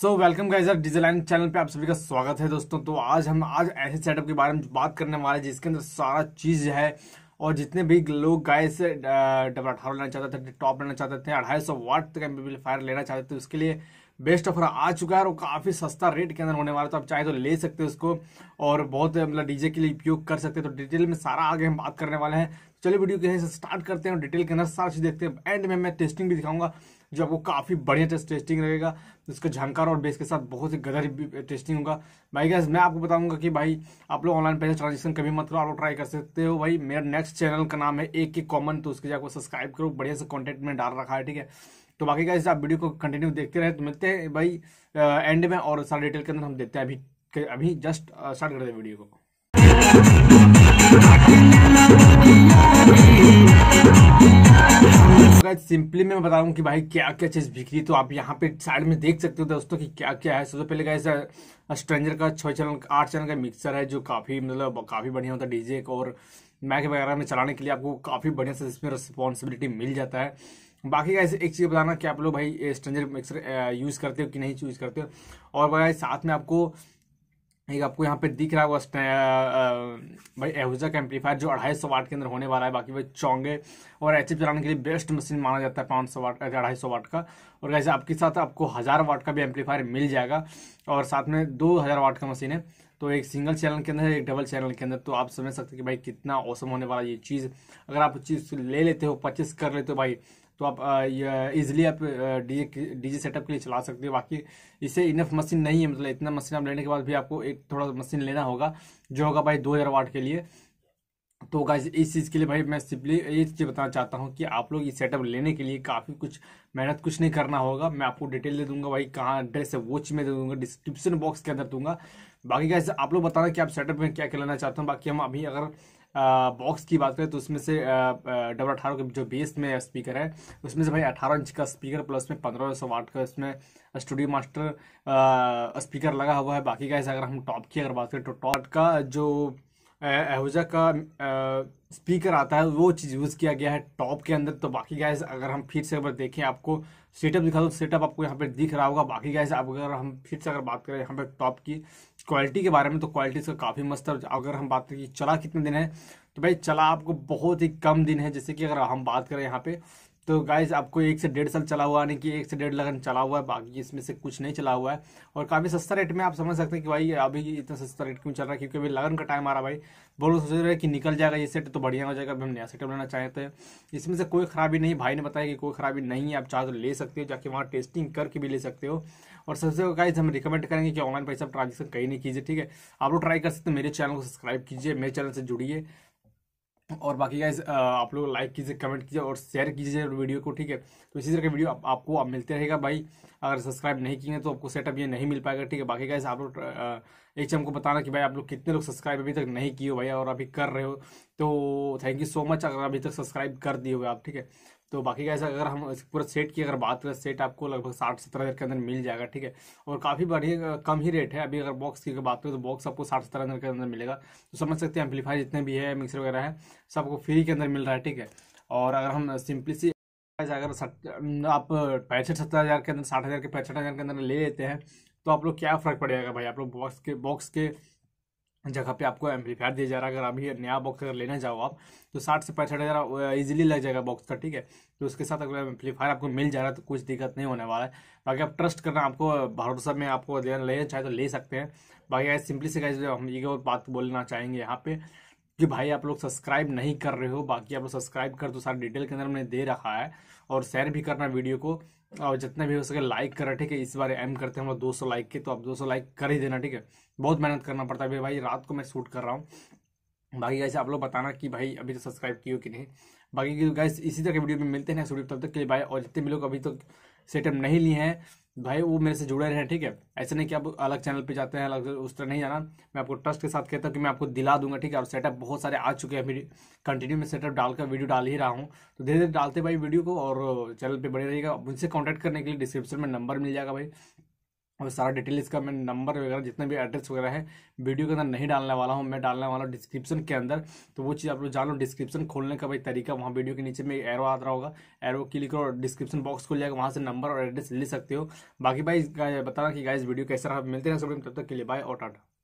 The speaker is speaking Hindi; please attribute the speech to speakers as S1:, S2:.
S1: सो वेलकम गाइस आप लाइन चैनल पे आप सभी का स्वागत है दोस्तों तो आज हम आज ऐसे सेटअप के बारे में बात करने वाले हैं जिसके अंदर सारा चीज़ है और जितने भी लोग गाइस डबल अठारह लेना चाहते थे टॉप लेना चाहते थे अढ़ाई सौ वाट तक फायर लेना चाहते थे उसके लिए बेस्ट ऑफर आ चुका है और काफ़ी सस्ता रेट के अंदर होने वाला तो आप चाहे तो ले सकते हो उसको और बहुत मतलब डीजे के लिए उपयोग कर सकते हैं तो डिटेल में सारा आगे हम बात करने वाले हैं चलिए वीडियो के स्टार्ट करते हैं और डिटेल के अंदर सारा चीज़ देखते हैं एंड में मैं टेस्टिंग भी दिखाऊंगा जो आपको काफ़ी बढ़िया टेस्टिंग रहेगा इसका झंकार और बेस के साथ बहुत ही गदर टेस्टिंग होगा भाई गैस मैं आपको बताऊंगा कि भाई आप लोग ऑनलाइन पैसे ट्रांजेक्शन कभी मत करो आप लोग ट्राई कर सकते हो भाई मेरा नेक्स्ट चैनल का नाम है एक ही कॉमन तो उसके जाकर सब्सक्राइब करो बढ़िया से कॉन्टेंट में डाल रखा है ठीक है तो बाकी गैस आप वीडियो को कंटिन्यू देखते रहे तो मिलते हैं भाई एंड में और सारे डिटेल के अंदर हम देखते हैं अभी अभी जस्ट स्टार्ट करते हैं वीडियो को गाइज सिंपली मैं बता रहा कि भाई क्या क्या चीज़ बिक्री तो आप यहाँ पे साइड में देख सकते हो दोस्तों कि क्या क्या है सबसे पहले गाइज स्ट्रेंजर का छः चैनल आठ चैनल का मिक्सर है जो काफ़ी मतलब काफ़ी बढ़िया होता है डीजे और मैक वगैरह में चलाने के लिए आपको काफ़ी बढ़िया से इसमें रिस्पॉन्सिबिलिटी मिल जाता है बाकी का एक चीज़ बताना कि आप लोग भाई स्ट्रेंजर मिक्सर यूज़ करते हो कि नहीं यूज़ करते हो और भाई साथ में आपको एक आपको यहाँ पे दिख रहा होगा भाई एवजा का एम्पलीफायर जो अढ़ाई सौ वाट के अंदर होने वाला है बाकी भाई चौंगे और एच चलाने के लिए बेस्ट मशीन माना जाता है पाँच सौ वाट अढ़ाई सौ वाट का और कैसे आपके साथ आपको हज़ार वाट का भी एम्पलीफायर मिल जाएगा और साथ में दो हज़ार वाट का मशीन है तो एक सिंगल चैनल के अंदर एक डबल चैनल के अंदर तो आप समझ सकते कि भाई कितना औसम होने वाला ये चीज़ अगर आप चीज़ ले लेते हो परचेस कर लेते हो भाई तो आप इजिली आप डी डीजे सेटअप के लिए चला सकते हो बाकी इसे इनफ मशीन नहीं है मतलब इतना मशीन आप लेने के बाद भी आपको एक थोड़ा मशीन लेना होगा जो होगा भाई दो हज़ार वाट के लिए तो गाइज इस चीज़ के लिए भाई मैं सिंपली ये चीज़ बताना चाहता हूँ कि आप लोग ये सेटअप लेने के लिए काफ़ी कुछ मेहनत कुछ नहीं करना होगा मैं आपको डिटेल दे दूंगा भाई कहाँ एड्रेस है वो चीज़ में दे दूंगा डिस्क्रिप्शन बॉक्स के अंदर दूंगा बाकी गाइज आप लोग बताना कि आप सेटअप में क्या क्या लेना चाहते हैं बाकी हम अभी अगर बॉक्स की बात करें तो उसमें से डबल अठारह के जो बेस में स्पीकर है उसमें से भाई अठारह इंच का स्पीकर प्लस में पंद्रह सौ वाट का इसमें स्टूडियो मास्टर स्पीकर लगा हुआ है बाकी का ऐसा अगर हम टॉप की अगर बात करें तो टॉप का जो एहजा का स्पीकर आता है वो चीज़ यूज़ किया गया है टॉप के अंदर तो बाकी गैस अगर हम फिर से अगर देखें आपको सेटअप दिखा दो सेटअप आपको यहाँ पे दिख रहा होगा बाकी गैस आप अगर हम फिर से अगर बात करें यहाँ पे टॉप की क्वालिटी के बारे में तो क्वालिटी इसका काफ़ी मस्त है अगर हम बात करें चला कितने दिन है तो भाई चला आपको बहुत ही कम दिन है जैसे कि अगर हम बात करें यहाँ पे तो गाइज आपको एक से डेढ़ साल चला हुआ यानी कि एक से डेढ़ लगन चला हुआ है बाकी इसमें से कुछ नहीं चला हुआ है और काफ़ी सस्ता रेट में आप समझ सकते हैं कि भाई अभी इतना सस्ता रेट क्यों चल रहा है क्योंकि अभी लगन का टाइम आ रहा है भाई बोलो सोच रहे कि निकल जाएगा ये सेट तो बढ़िया हो जाएगा अभी हम नया सेटअप लेना चाहते हैं इसमें से कोई खराबी नहीं भाई ने बताया कि कोई खराबी नहीं है आप तो ले सकते हो जाके वहाँ टेस्टिंग करके भी ले सकते हो और सबसे गाइज हम रिकमेंड करेंगे कि ऑनलाइन पैसा ट्रांजेक्शन कहीं नहीं कीजिए ठीक है आप लोग ट्राई कर सकते हैं मेरे चैनल को सब्सक्राइब कीजिए मेरे चैनल से जुड़िए और बाकी गाइज आप लोग लाइक कीजिए कमेंट कीजिए और शेयर कीजिए वीडियो को ठीक है तो इसी तरह के वीडियो आप, आपको आप मिलते रहेगा भाई अगर सब्सक्राइब नहीं किए तो आपको सेटअप ये नहीं मिल पाएगा ठीक है बाकी गाइज आप लोग एक चीज हमको बताना कि भाई आप लोग कितने लोग सब्सक्राइब अभी तक नहीं किए हो भाई और अभी कर रहे हो तो थैंक यू सो मच अगर अभी तक सब्सक्राइब कर दिए हो आप ठीक है तो बाकी कैसे अगर हम पूरा सेट की अगर बात करें सेट आपको लगभग साठ सत्तर हज़ार के अंदर मिल जाएगा ठीक है और काफ़ी बढ़िया कम ही रेट है अभी अगर बॉक्स की अगर बात करें तो बॉक्स आपको साठ सत्तर हज़ार के अंदर मिलेगा तो समझ सकते हैं एम्पलीफायर जितने भी है मिक्सर वगैरह है सबको फ्री के अंदर मिल रहा है ठीक है और अगर हम सिंपली सी अगर आप पैंसठ सत्तर हज़ार के अंदर साठ हज़ार के पैंसठ हज़ार के अंदर ले लेते हैं तो आप लोग क्या फ़र्क पड़ेगा भाई आप लोग बॉक्स के बॉक्स के जगह पे आपको एम्पलीफायर दिया जा रहा है अगर अभी नया बॉक्स अगर लेना चाहो आप तो साठ से पैंसठ हज़ार ईजिली लग जाएगा बॉक्स का ठीक है तो उसके साथ अगर एम्पलीफायर आपको मिल जा रहा है तो कुछ दिक्कत नहीं होने वाला है बाकी आप ट्रस्ट करना आपको भरोसा में आपको लेना चाहे तो ले सकते हैं बाकी सिंपली से कैसे हम ये बात बोलना चाहेंगे यहाँ पे कि भाई आप लोग सब्सक्राइब नहीं कर रहे हो बाकी आप लोग सब्सक्राइब कर दो सारे डिटेल के अंदर मैंने दे रखा है और शेयर भी करना वीडियो को और जितना भी हो सके लाइक करना ठीक है इस बार एम करते हैं हम लोग दो लाइक के तो आप 200 लाइक कर ही देना ठीक है बहुत मेहनत करना पड़ता है भाई रात को मैं शूट कर रहा हूँ बाकी गैसे आप लोग बताना कि भाई अभी तो सब्सक्राइब किए कि नहीं बाकी गैस इसी तरह के वीडियो में मिलते हैं सूर्य तब तक के लिए भाई और जितने भी लोग अभी तक सेटअप नहीं लिए हैं भाई वो मेरे से जुड़े रहें ठीक है ऐसे नहीं कि आप अलग चैनल पे जाते हैं अलग उस तरह नहीं जाना मैं आपको ट्रस्ट के साथ कहता हूँ कि मैं आपको दिला दूंगा ठीक है और सेटअप बहुत सारे आ चुके हैं मेरी कंटिन्यू में सेटअप डालकर वीडियो डाल ही रहा हूँ तो धीरे धीरे डालते भाई वीडियो को और चैनल पर बने रहिएगा उनसे कॉन्टैक्ट करने के लिए डिस्क्रिप्शन में नंबर मिल जाएगा भाई और सारा डिटेल इसका मैं नंबर वगैरह जितने भी एड्रेस वगैरह है वीडियो के अंदर नहीं डालने वाला हूँ मैं डालने वाला हूँ डिस्क्रिप्शन के अंदर तो वो चीज़ आप लोग जान लो डिस्क्रिप्शन खोलने का भाई तरीका वहाँ वीडियो के नीचे में एरो आ रहा होगा एरो क्लिक करो डिस्क्रिप्शन बॉक्स खुल जाएगा वहाँ से नंबर और एड्रेस ले सकते हो बाकी भाई बताना कि गाइज वीडियो कैसा रहा मिलते हैं सब तब तक के लिए बाय और टाटा